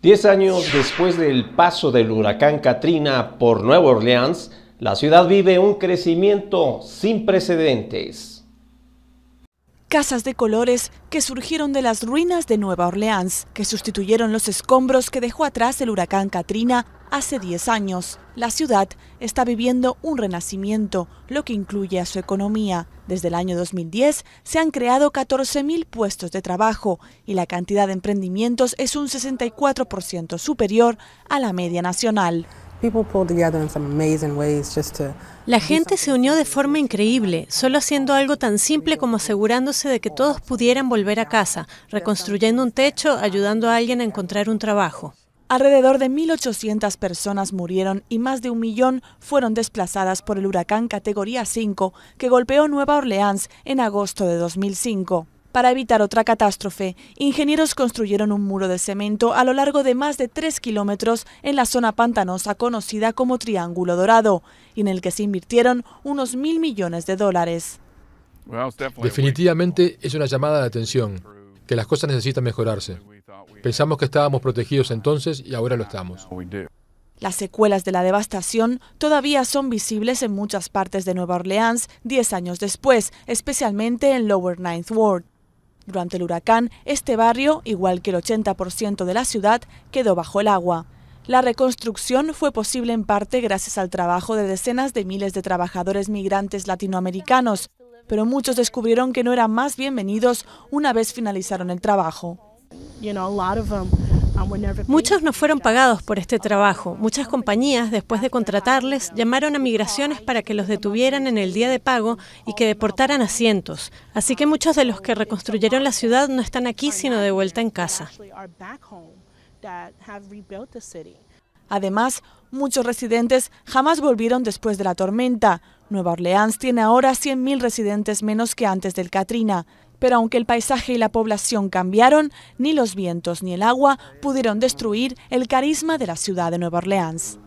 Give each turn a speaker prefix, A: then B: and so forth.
A: Diez años después del paso del huracán Katrina por Nueva Orleans, la ciudad vive un crecimiento sin precedentes.
B: Casas de colores que surgieron de las ruinas de Nueva Orleans, que sustituyeron los escombros que dejó atrás el huracán Katrina hace 10 años. La ciudad está viviendo un renacimiento, lo que incluye a su economía. Desde el año 2010 se han creado 14.000 puestos de trabajo y la cantidad de emprendimientos es un 64% superior a la media nacional.
A: La gente se unió de forma increíble, solo haciendo algo tan simple como asegurándose de que todos pudieran volver a casa, reconstruyendo un techo, ayudando a alguien a encontrar un trabajo.
B: Alrededor de 1.800 personas murieron y más de un millón fueron desplazadas por el huracán categoría 5 que golpeó Nueva Orleans en agosto de 2005. Para evitar otra catástrofe, ingenieros construyeron un muro de cemento a lo largo de más de 3 kilómetros en la zona pantanosa conocida como Triángulo Dorado, y en el que se invirtieron unos mil millones de dólares. Definitivamente es una llamada de atención, que las cosas necesitan mejorarse. Pensamos que estábamos protegidos entonces y ahora lo estamos. Las secuelas de la devastación todavía son visibles en muchas partes de Nueva Orleans 10 años después, especialmente en Lower Ninth Ward. Durante el huracán, este barrio, igual que el 80% de la ciudad, quedó bajo el agua. La reconstrucción fue posible en parte gracias al trabajo de decenas de miles de trabajadores migrantes latinoamericanos, pero muchos descubrieron que no eran más bienvenidos una vez finalizaron el trabajo.
A: Um, Muchos no fueron pagados por este trabajo. Muchas compañías, después de contratarles, llamaron a migraciones para que los detuvieran en el día de pago y que deportaran a cientos. Así que muchos de los que reconstruyeron la ciudad no están aquí, sino de vuelta en casa.
B: Además, muchos residentes jamás volvieron después de la tormenta. Nueva Orleans tiene ahora 100.000 residentes menos que antes del Katrina. Pero aunque el paisaje y la población cambiaron, ni los vientos ni el agua pudieron destruir el carisma de la ciudad de Nueva Orleans.